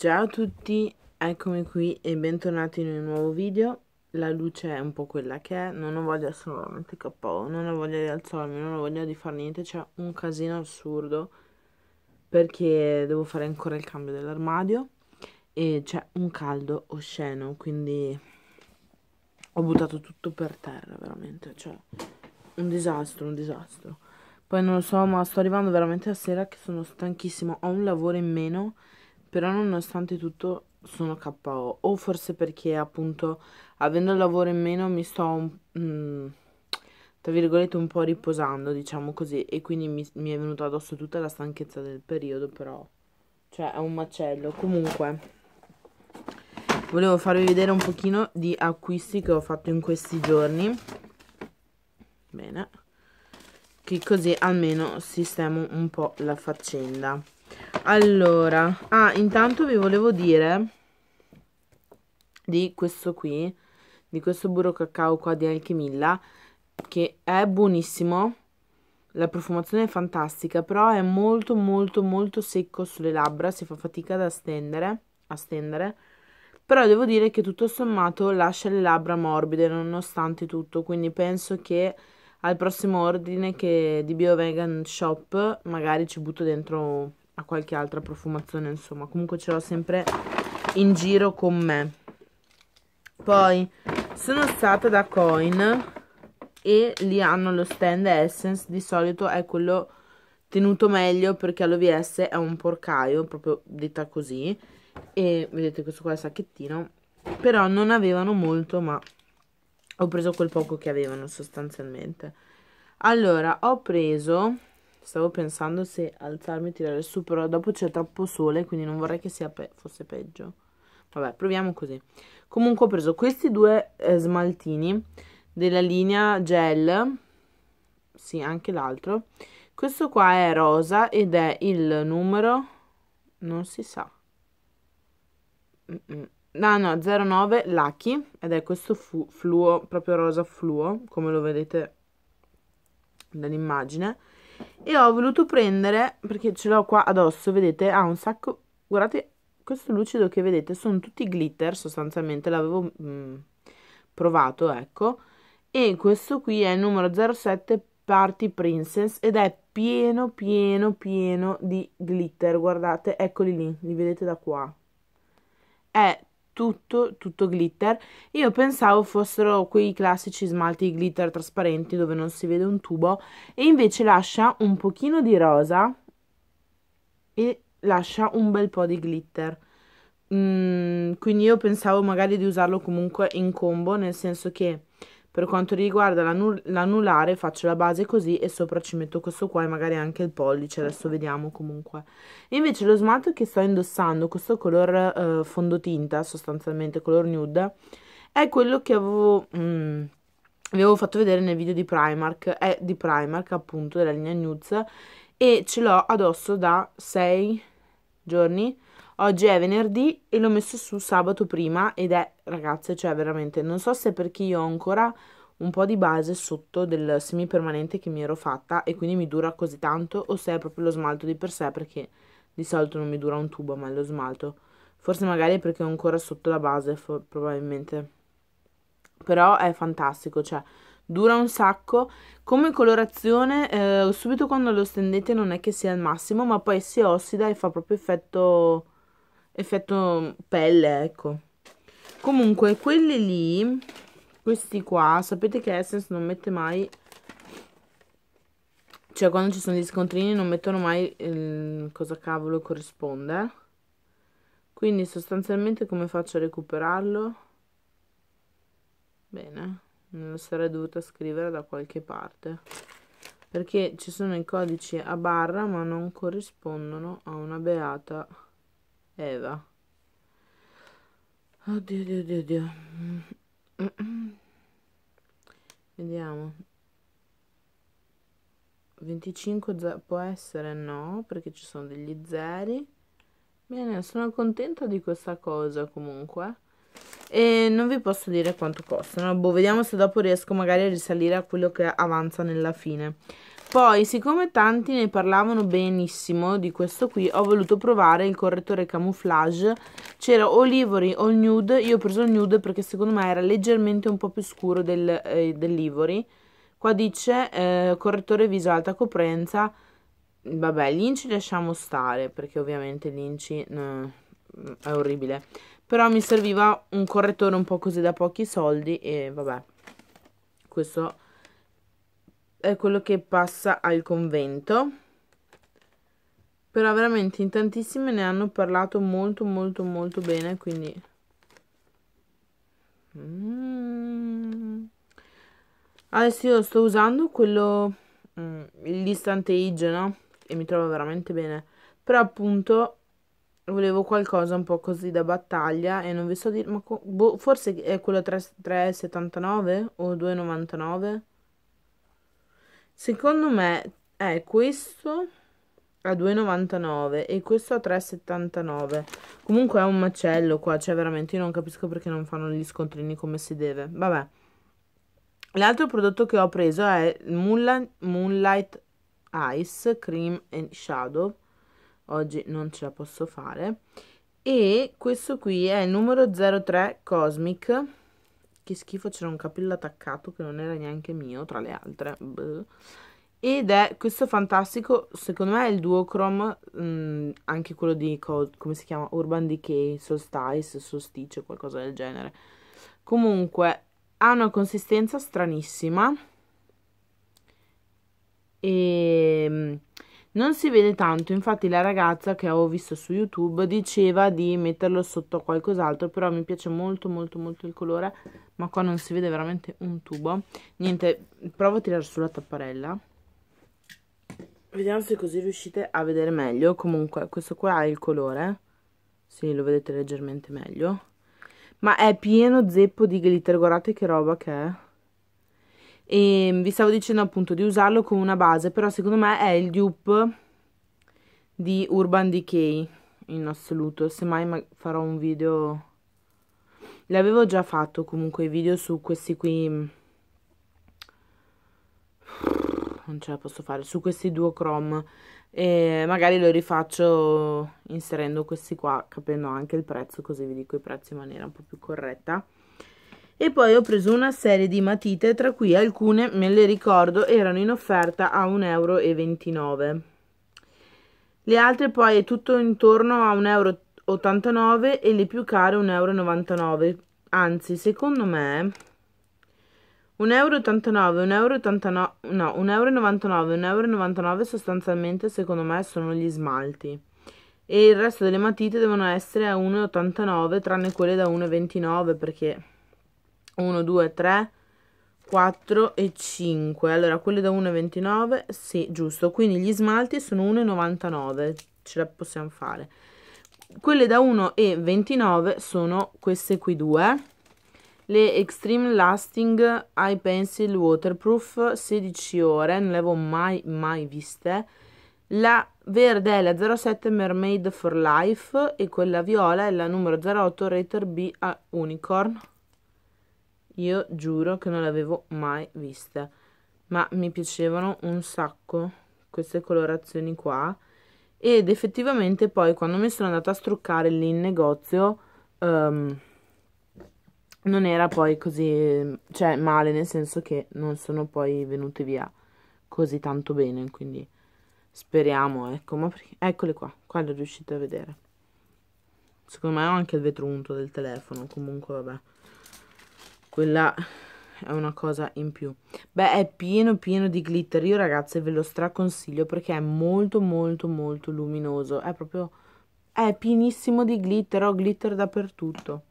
Ciao a tutti, eccomi qui e bentornati in un nuovo video La luce è un po' quella che è, non ho voglia, sono veramente non ho voglia di alzarmi, non ho voglia di fare niente C'è un casino assurdo perché devo fare ancora il cambio dell'armadio E c'è un caldo osceno, quindi ho buttato tutto per terra veramente Cioè, un disastro, un disastro Poi non lo so, ma sto arrivando veramente a sera che sono stanchissimo, ho un lavoro in meno però nonostante tutto sono KO o forse perché appunto avendo il lavoro in meno mi sto mm, tra virgolette un po' riposando diciamo così e quindi mi, mi è venuta addosso tutta la stanchezza del periodo però cioè è un macello comunque volevo farvi vedere un pochino di acquisti che ho fatto in questi giorni bene che così almeno sistemo un po' la faccenda allora ah intanto vi volevo dire di questo qui di questo burro cacao qua di Alchemilla che è buonissimo la profumazione è fantastica però è molto molto molto secco sulle labbra si fa fatica ad stendere a stendere però devo dire che tutto sommato lascia le labbra morbide nonostante tutto quindi penso che al prossimo ordine che di Bio Vegan Shop magari ci butto dentro a qualche altra profumazione, insomma. Comunque ce l'ho sempre in giro con me. Poi sono stata da Coin e lì hanno lo stand Essence, di solito è quello tenuto meglio perché all'OVS è un porcaio, proprio detta così. E vedete questo qua è il sacchettino, però non avevano molto ma ho preso quel poco che avevano sostanzialmente. Allora, ho preso Stavo pensando se alzarmi e tirare su, però dopo c'è troppo sole, quindi non vorrei che sia pe fosse peggio. Vabbè, proviamo così. Comunque ho preso questi due eh, smaltini della linea gel, sì, anche l'altro. Questo qua è rosa ed è il numero, non si sa. No, no, 09 Lucky ed è questo fluo, proprio rosa fluo, come lo vedete dall'immagine e ho voluto prendere, perché ce l'ho qua addosso, vedete, ha un sacco, guardate questo lucido che vedete, sono tutti glitter sostanzialmente, l'avevo mm, provato, ecco, e questo qui è il numero 07 Party Princess ed è pieno pieno pieno di glitter, guardate, eccoli lì, li vedete da qua. È tutto, tutto glitter. Io pensavo fossero quei classici smalti glitter trasparenti dove non si vede un tubo e invece lascia un pochino di rosa e lascia un bel po' di glitter. Mm, quindi io pensavo magari di usarlo comunque in combo, nel senso che per quanto riguarda l'anulare faccio la base così e sopra ci metto questo qua e magari anche il pollice, adesso vediamo comunque. invece lo smalto che sto indossando, questo color eh, fondotinta sostanzialmente, color nude, è quello che avevo... Mm, avevo fatto vedere nel video di Primark, è di Primark appunto, della linea Nudes, e ce l'ho addosso da 6 giorni, Oggi è venerdì e l'ho messo su sabato prima ed è, ragazze, cioè veramente, non so se è perché io ho ancora un po' di base sotto del semipermanente che mi ero fatta e quindi mi dura così tanto o se è proprio lo smalto di per sé perché di solito non mi dura un tubo ma è lo smalto. Forse magari è perché ho ancora sotto la base, for- probabilmente. Però è fantastico, cioè dura un sacco. Come colorazione, eh, subito quando lo stendete non è che sia al massimo, ma poi si ossida e fa proprio effetto effetto pelle, ecco. Comunque, quelli lì, questi qua, sapete che Essence non mette mai... Cioè, quando ci sono gli scontrini non mettono mai il cosa cavolo corrisponde. Quindi, sostanzialmente, come faccio a recuperarlo? Bene, me lo sarei dovuta scrivere da qualche parte. Perché ci sono i codici a barra, ma non corrispondono a una beata... Eva. Oddio, oddio, oddio, oddio. Vediamo. 25 può essere no, perché ci sono degli zeri. Bene, sono contenta di questa cosa comunque. E non vi posso dire quanto costano. Boh, vediamo se dopo riesco magari a risalire a quello che avanza nella fine. Poi, siccome tanti ne parlavano benissimo di questo qui, ho voluto provare il correttore camouflage. C'era o l'Ivory o il Nude. Io ho preso il Nude perché secondo me era leggermente un po' più scuro del, eh, dell'Ivory. Qua dice eh, correttore viso alta coprenza. Vabbè, l'inci lasciamo stare perché ovviamente l'inci eh, è orribile. Però mi serviva un correttore un po' così da pochi soldi e vabbè. Questo è quello che passa al convento però veramente in tantissime ne hanno parlato molto molto molto bene quindi mm. adesso io sto usando quello mm, il distante age no? e mi trovo veramente bene però appunto volevo qualcosa un po' così da battaglia e non vi so dire ma boh, forse è quello 3,79 o 2,99 Secondo me è questo a 2,99 e questo a 3,79. Comunque è un macello qua, cioè veramente io non capisco perché non fanno gli scontrini come si deve. Vabbè. L'altro prodotto che ho preso è Moonlight, Moonlight Ice Cream and Shadow. Oggi non ce la posso fare. E questo qui è il numero 03 Cosmic che schifo c'era un capello attaccato che non era neanche mio, tra le altre. Bleh. Ed è questo fantastico, secondo me è il duochrome, mm, anche quello di, come si chiama, Urban Decay, Solstice, Solstice, qualcosa del genere. Comunque, ha una consistenza stranissima. E ehm, non si vede tanto, infatti la ragazza che avevo visto su YouTube diceva di metterlo sotto a qualcos'altro, però mi piace molto molto molto il colore, ma qua non si vede veramente un tubo. Niente, provo a tirare sulla tapparella. Vediamo se così riuscite a vedere meglio. Comunque, questo qua è il colore. Sì, lo vedete leggermente meglio. Ma è pieno zeppo di glitter, guardate che roba che è e mm, vi stavo dicendo appunto di usarlo come una base però secondo me è il dupe di Urban Decay in assoluto se mai farò un video l'avevo già fatto comunque video su questi qui mm. non ce la posso fare su questi due chrome e magari lo rifaccio inserendo questi qua capendo anche il prezzo così vi dico i prezzi in maniera un po' più corretta e poi ho preso una serie di matite tra cui alcune me le ricordo erano in offerta a 1,29 euro le altre poi è tutto intorno a 1,89 euro e le più care 1,99 euro anzi secondo me 1,89 euro, 1,89 euro, no, 1,99 euro, 1,99 sostanzialmente secondo me sono gli smalti e il resto delle matite devono essere a 1,89 tranne quelle da 1,29 perché 1, 2, 3, 4 e 5. Allora, quelle da 1,29, sì, giusto. Quindi gli smalti sono 1,99, ce la possiamo fare. Quelle da 1,29 sono queste qui due. Le Extreme Lasting Eye Pencil Waterproof 16 ore, non le avevo mai, mai viste. La verde è la 07 Mermaid for Life e quella viola è la numero 08 Rater B Unicorn. Io giuro che non l'avevo mai vista, ma mi piacevano un sacco queste colorazioni qua ed effettivamente poi quando mi sono andata a struccare lì in negozio um, non era poi così cioè male nel senso che non sono poi venute via così tanto bene quindi speriamo ecco ma perché, eccole qua qua le riuscite a vedere secondo me ho anche il vetrunto del telefono comunque vabbè quella è una cosa in più. Beh, è pieno pieno di glitter. Io ragazze ve lo straconsiglio perché è molto molto molto luminoso. È proprio è pienissimo di glitter, ho glitter dappertutto.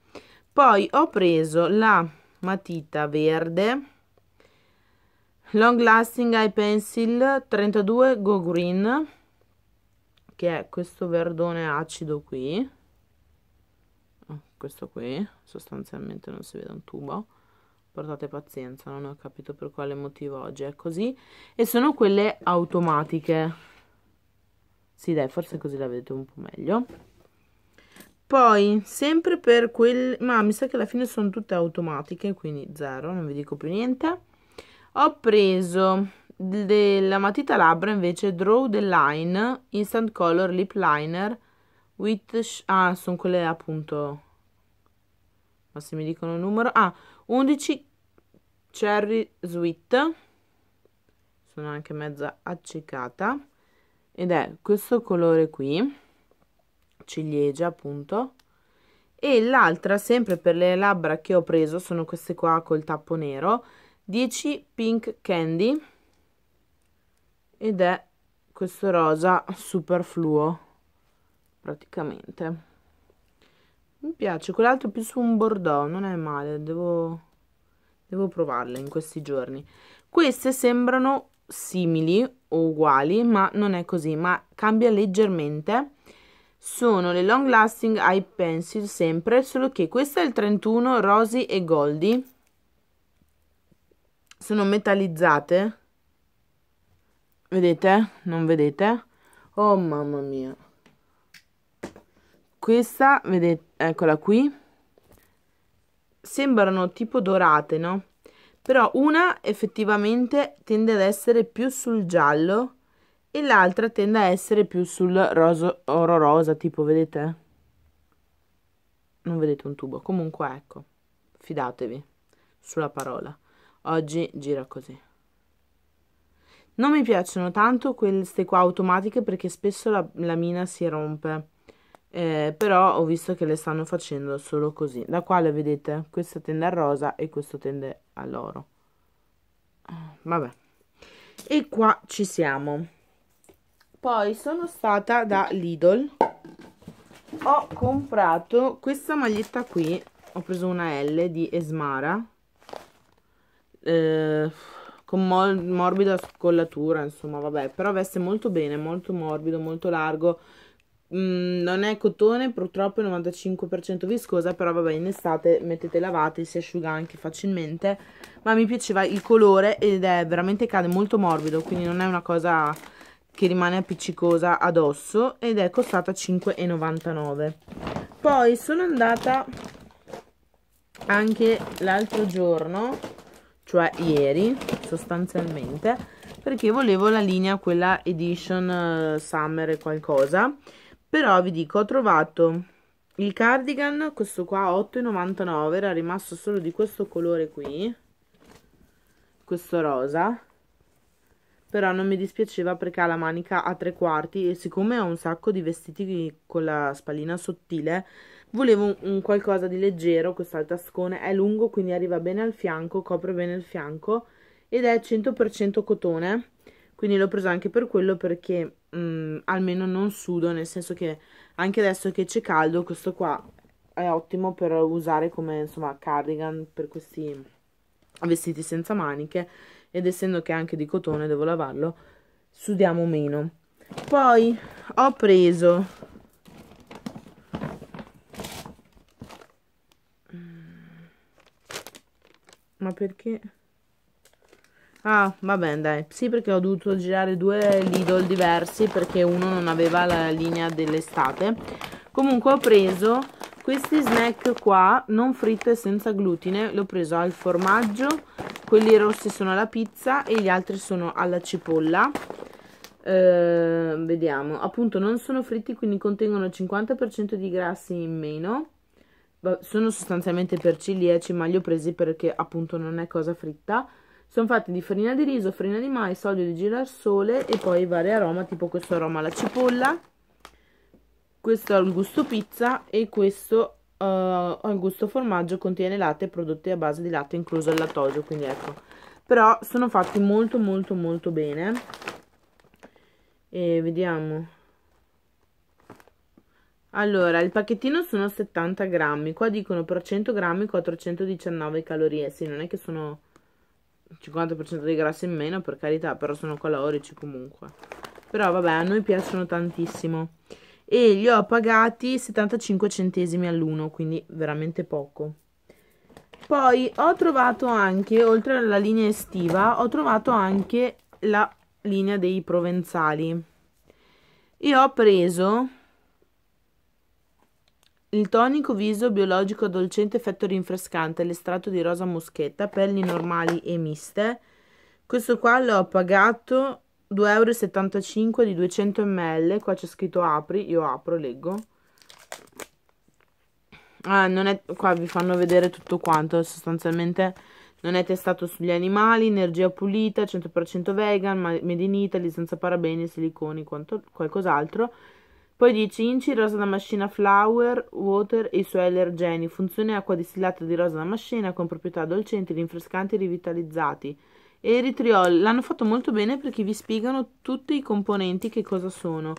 Poi ho preso la matita verde Long Lasting Eye Pencil 32 Go Green che è questo verdone acido qui. Oh, questo qui, sostanzialmente non si vede un tubo portate pazienza, non ho capito per quale motivo oggi è così. E sono quelle automatiche. Sì, dai, forse così la vedete un po' meglio. Poi, sempre per quel... ma mi sa che alla fine sono tutte automatiche, quindi zero, non vi dico più niente. Ho preso della matita labbra invece Draw the Line Instant Color Lip Liner with... ah, sono quelle appunto... ma se mi dicono il numero... ah, 11 Cherry Sweet sono anche mezza accecata ed è questo colore qui ciliegia appunto e l'altra sempre per le labbra che ho preso sono queste qua col tappo nero 10 pink candy ed è questo rosa superfluo praticamente mi piace quell'altro più su un bordeaux non è male devo Devo provarle in questi giorni. Queste sembrano simili o uguali, ma non è così, ma cambia leggermente. Sono le Long Lasting Eye Pencil sempre, solo che questa è il 31 Rosy e goldy Sono metallizzate. Vedete? Non vedete? Oh mamma mia. Questa, vedete, eccola qui sembrano tipo dorate, no? Però una effettivamente tende ad essere più sul giallo e l'altra tende a essere più sul roso, oro rosa, tipo, vedete? Non vedete un tubo. Comunque, ecco, fidatevi sulla parola. Oggi gira così. Non mi piacciono tanto queste qua automatiche perché spesso la, la mina si rompe eh, però ho visto che le stanno facendo solo così la quale vedete questa tende a rosa e questo tende all'oro ah, vabbè e qua ci siamo poi sono stata da Lidl ho comprato questa maglietta qui ho preso una L di Esmara eh, con morbida scollatura insomma vabbè però veste molto bene molto morbido molto largo Mm, non è cotone, purtroppo è 95% viscosa, però vabbè in estate mettete lavate, si asciuga anche facilmente, ma mi piaceva il colore ed è veramente cade molto morbido, quindi non è una cosa che rimane appiccicosa addosso ed è costata 5,99. Poi sono andata anche l'altro giorno, cioè ieri sostanzialmente, perché volevo la linea quella edition eh, summer e qualcosa però vi dico ho trovato il cardigan questo qua 8,99 era rimasto solo di questo colore qui questo rosa però non mi dispiaceva perché ha la manica a tre quarti e siccome ho un sacco di vestiti con la spallina sottile volevo un, qualcosa di leggero questo al tascone è lungo quindi arriva bene al fianco copre bene il fianco ed è 100% cotone quindi l'ho preso anche per quello perché mh, mm, almeno non sudo, nel senso che anche adesso che c'è caldo, questo qua è ottimo per usare come insomma cardigan per questi vestiti senza maniche ed essendo che è anche di cotone devo lavarlo, sudiamo meno. Poi ho preso mm. ma perché Ah, va bene, dai. Sì, perché ho dovuto girare due Lidl diversi perché uno non aveva la linea dell'estate. Comunque ho preso questi snack qua, non fritto e senza glutine, l'ho preso al formaggio, quelli rossi sono alla pizza e gli altri sono alla cipolla. Eh, vediamo, appunto non sono fritti quindi contengono 50% di grassi in meno sono sostanzialmente per ciliegi ma li ho presi perché appunto non è cosa fritta sono fatti di farina di riso, farina di mais, olio di girasole e poi vari aroma, tipo questo aroma alla cipolla, questo ha il gusto pizza e questo uh, eh, il gusto formaggio, contiene latte e prodotti a base di latte, incluso il lattosio, quindi ecco. Però sono fatti molto molto molto bene. E vediamo... Allora, il pacchettino sono 70 grammi, qua dicono per 100 grammi 419 calorie, sì, non è che sono 50% di grasso in meno, per carità, però sono calorici comunque. Però vabbè, a noi piacciono tantissimo. E li ho pagati 75 centesimi all'uno, quindi veramente poco. Poi ho trovato anche, oltre alla linea estiva, ho trovato anche la linea dei provenzali. e ho preso il tonico viso biologico addolcente effetto rinfrescante, l'estratto di rosa moschetta, pelli normali e miste. Questo qua l'ho pagato 2,75 euro di 200 ml. Qua c'è scritto apri, io apro, leggo. Ah, non è, qua vi fanno vedere tutto quanto, sostanzialmente non è testato sugli animali, energia pulita, 100% vegan, made in Italy, senza parabeni, siliconi, qualcos'altro. Poi dice inci rosa da mascina flower, water e i suoi allergeni, funzione acqua distillata di rosa da mascina con proprietà dolcenti, rinfrescanti e rivitalizzati. Eritriol, l'hanno fatto molto bene perché vi spiegano tutti i componenti che cosa sono.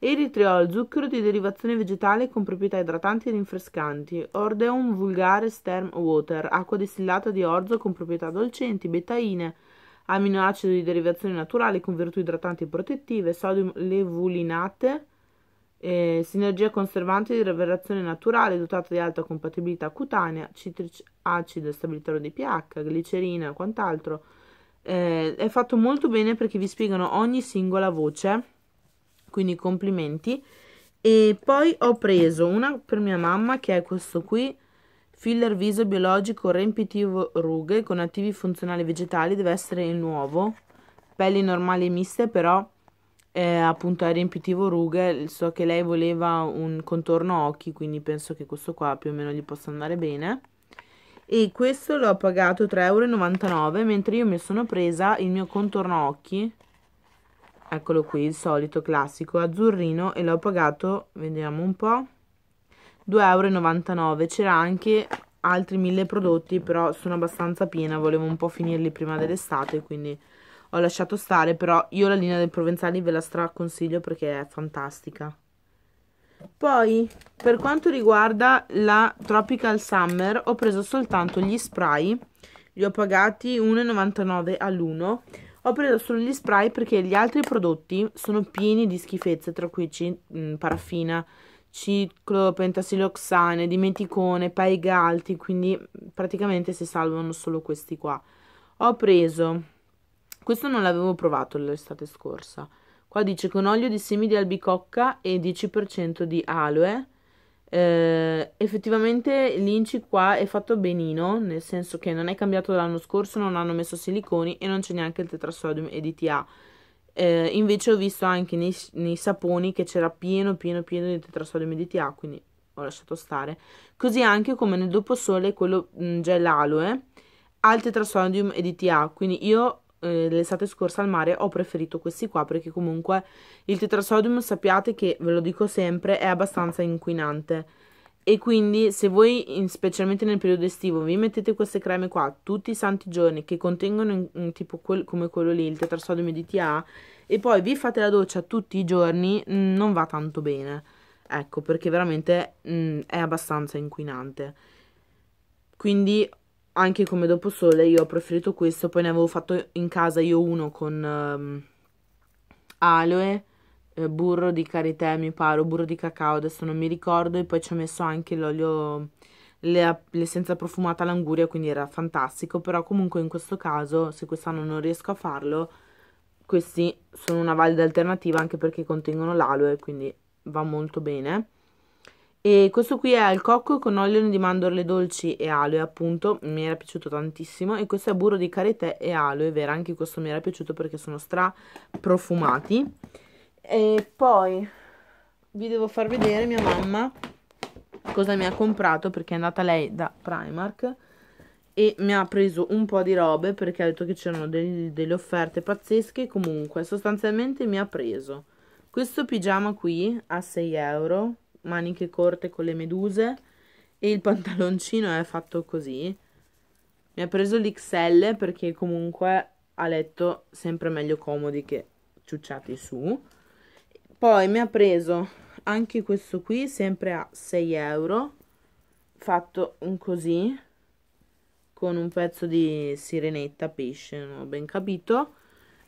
Eritriol, zucchero di derivazione vegetale con proprietà idratanti e rinfrescanti. Ordeum vulgare stem water, acqua distillata di orzo con proprietà dolcenti, betaine, aminoacido di derivazione naturale con virtù idratanti e protettive, sodium levulinate eh, sinergia conservante di riverberazione naturale dotata di alta compatibilità cutanea, citric acido e stabilitore di pH, glicerina e quant'altro. Eh, è fatto molto bene perché vi spiegano ogni singola voce, quindi complimenti. E poi ho preso una per mia mamma che è questo qui, filler viso biologico riempitivo rughe con attivi funzionali vegetali, deve essere il nuovo, pelli normali e miste però eh, appunto è riempitivo rughe, so che lei voleva un contorno occhi, quindi penso che questo qua più o meno gli possa andare bene. E questo l'ho pagato 3,99 euro mentre io mi sono presa il mio contorno occhi, eccolo qui, il solito classico, azzurrino, e l'ho pagato, vediamo un po', 2,99 euro C'era anche altri mille prodotti, però sono abbastanza piena, volevo un po' finirli prima dell'estate, quindi ho lasciato stare, però io la linea del Provenzali ve la straconsiglio perché è fantastica. Poi, per quanto riguarda la Tropical Summer, ho preso soltanto gli spray, li ho pagati 1,99 all'uno. Ho preso solo gli spray perché gli altri prodotti sono pieni di schifezze, tra cui mh, mm, paraffina, ciclo, pentasiloxane, dimeticone, paigalti, quindi praticamente si salvano solo questi qua. Ho preso questo non l'avevo provato l'estate scorsa. Qua dice con olio di semi di albicocca e 10% di aloe. Eh, effettivamente l'inci qua è fatto benino, nel senso che non è cambiato dall'anno scorso, non hanno messo siliconi e non c'è neanche il tetrasodium e DTA. Eh, invece ho visto anche nei, nei saponi che c'era pieno, pieno, pieno di tetrasodium e DTA, quindi ho lasciato stare. Così anche come nel doposole quello mh, mm, gel aloe al tetrasodium e DTA, quindi io eh, l'estate scorsa al mare ho preferito questi qua perché comunque il tetrasodium sappiate che, ve lo dico sempre, è abbastanza inquinante. E quindi se voi, in, specialmente nel periodo estivo, vi mettete queste creme qua tutti i santi giorni che contengono in, in tipo quel, come quello lì, il tetrasodium DTA e poi vi fate la doccia tutti i giorni, mh, mm, non va tanto bene. Ecco, perché veramente mh, mm, è abbastanza inquinante. Quindi anche come dopo sole io ho preferito questo, poi ne avevo fatto in casa io uno con um, aloe, eh, burro di karité mi pare, burro di cacao, adesso non mi ricordo, e poi ci ho messo anche l'olio, l'essenza profumata all'anguria, quindi era fantastico, però comunque in questo caso, se quest'anno non riesco a farlo, questi sono una valida alternativa anche perché contengono l'aloe, quindi va molto bene. E questo qui è al cocco con olio di mandorle dolci e aloe, appunto, mi era piaciuto tantissimo. E questo è burro di karité e aloe vera, anche questo mi era piaciuto perché sono stra profumati. E poi vi devo far vedere mia mamma cosa mi ha comprato perché è andata lei da Primark e mi ha preso un po' di robe perché ha detto che c'erano delle offerte pazzesche. Comunque, sostanzialmente mi ha preso questo pigiama qui a 6 euro maniche corte con le meduse e il pantaloncino è fatto così. Mi ha preso l'XL perché comunque a letto sempre meglio comodi che ciucciati su. Poi mi ha preso anche questo qui, sempre a 6 euro, fatto un così, con un pezzo di sirenetta pesce, non ho ben capito.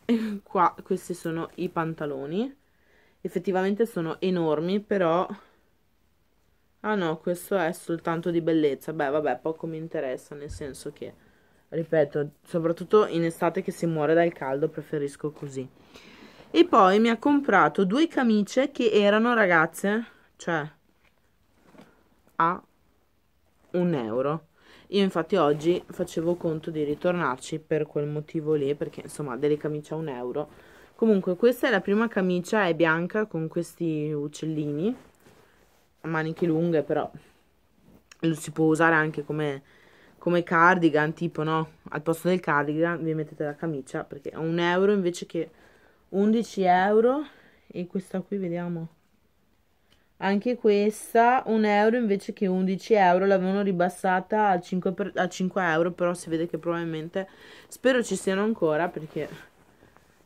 E qua questi sono i pantaloni. Effettivamente sono enormi, però Ah no, questo è soltanto di bellezza. Beh, vabbè, poco mi interessa, nel senso che, ripeto, soprattutto in estate che si muore dal caldo, preferisco così. E poi mi ha comprato due camicie che erano, ragazze, cioè, a un euro. Io infatti oggi facevo conto di ritornarci per quel motivo lì, perché insomma delle camicie a un euro. Comunque questa è la prima camicia, è bianca con questi uccellini maniche lunghe, però lo si può usare anche come, come cardigan, tipo, no? Al posto del cardigan vi mettete la camicia, perché è un euro invece che 11 euro. E questa qui, vediamo. Anche questa, un euro invece che 11 euro, l'avevano ribassata a 5, per, a 5 euro, però si vede che probabilmente, spero ci siano ancora, perché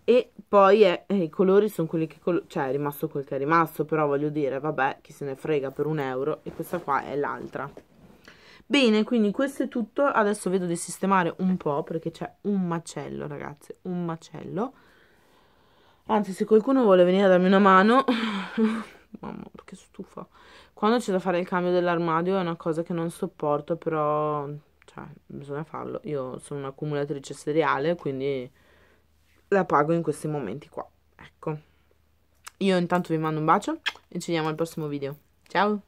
e poi è, eh, i colori sono quelli che col cioè è rimasto quel che è rimasto però voglio dire vabbè chi se ne frega per un euro e questa qua è l'altra bene quindi questo è tutto adesso vedo di sistemare un po' perché c'è un macello ragazzi un macello anzi se qualcuno vuole venire a darmi una mano mamma che stufa quando c'è da fare il cambio dell'armadio è una cosa che non sopporto però cioè bisogna farlo io sono un'accumulatrice seriale quindi la pago in questi momenti qua. Ecco. Io intanto vi mando un bacio e ci vediamo al prossimo video. Ciao!